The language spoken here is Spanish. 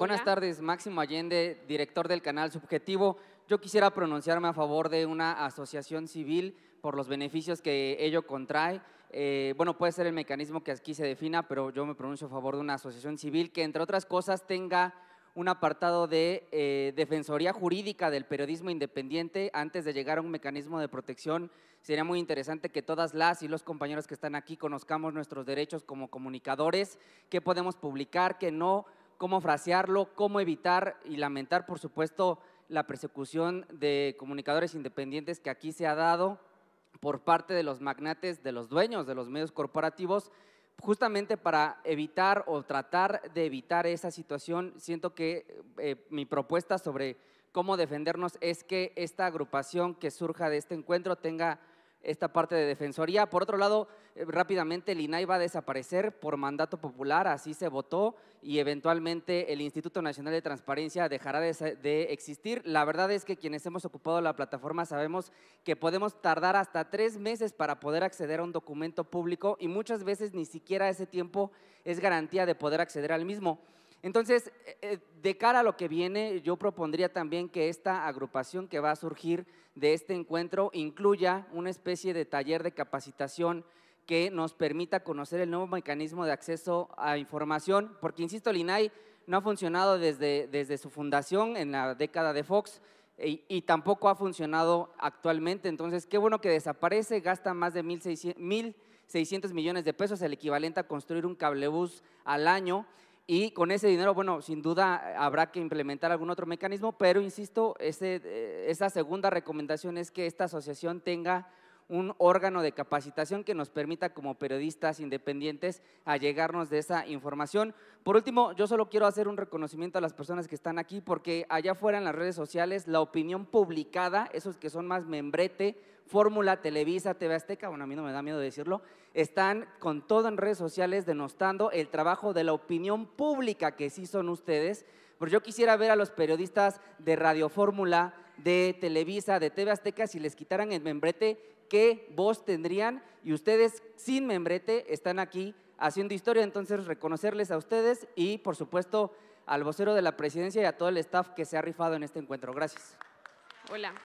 Buenas tardes, Máximo Allende, director del canal Subjetivo. Yo quisiera pronunciarme a favor de una asociación civil por los beneficios que ello contrae. Eh, bueno, puede ser el mecanismo que aquí se defina, pero yo me pronuncio a favor de una asociación civil que, entre otras cosas, tenga un apartado de eh, defensoría jurídica del periodismo independiente antes de llegar a un mecanismo de protección. Sería muy interesante que todas las y los compañeros que están aquí conozcamos nuestros derechos como comunicadores, qué podemos publicar, qué no, cómo frasearlo, cómo evitar y lamentar, por supuesto, la persecución de comunicadores independientes que aquí se ha dado por parte de los magnates, de los dueños de los medios corporativos, justamente para evitar o tratar de evitar esa situación. Siento que eh, mi propuesta sobre cómo defendernos es que esta agrupación que surja de este encuentro tenga esta parte de Defensoría. Por otro lado, eh, rápidamente el INAI va a desaparecer por mandato popular, así se votó, y eventualmente el Instituto Nacional de Transparencia dejará de, de, existir. La verdad es que quienes hemos ocupado la plataforma sabemos que podemos tardar hasta tres meses para poder acceder a un documento público y muchas veces ni siquiera ese tiempo es garantía de poder acceder al mismo. Entonces, eh, eh, de cara a lo que viene, yo propondría también que esta agrupación que va a surgir de este encuentro incluya una especie de taller de capacitación que nos permita conocer el nuevo mecanismo de acceso a información, porque insisto, el INAI no ha funcionado desde, desde su fundación en la década de Fox, eh, y, tampoco ha funcionado actualmente. Entonces, qué bueno que desaparece, gasta más de 1.600 millones de pesos, el equivalente a construir un cablebus al año. Y con ese dinero, bueno, sin duda habrá que implementar algún otro mecanismo, pero insisto, ese, eh, esa segunda recomendación es que esta asociación tenga un órgano de capacitación que nos permita como periodistas independientes allegarnos de esa información. Por último, yo solo quiero hacer un reconocimiento a las personas que están aquí porque allá afuera en las redes sociales la opinión publicada, esos que son más membrete, Fórmula, Televisa, TV Azteca, bueno, a mí no me da miedo decirlo, están con todo en redes sociales denostando el trabajo de la opinión pública que sí son ustedes. Pero pues yo quisiera ver a los periodistas de Radio Fórmula, de Televisa, de TV Azteca, si les quitaran el membrete, ¿qué voz tendrían? Y ustedes sin membrete están aquí haciendo historia, entonces reconocerles a ustedes y por supuesto al vocero de la presidencia y a todo el staff que se ha rifado en este encuentro. Gracias. Hola.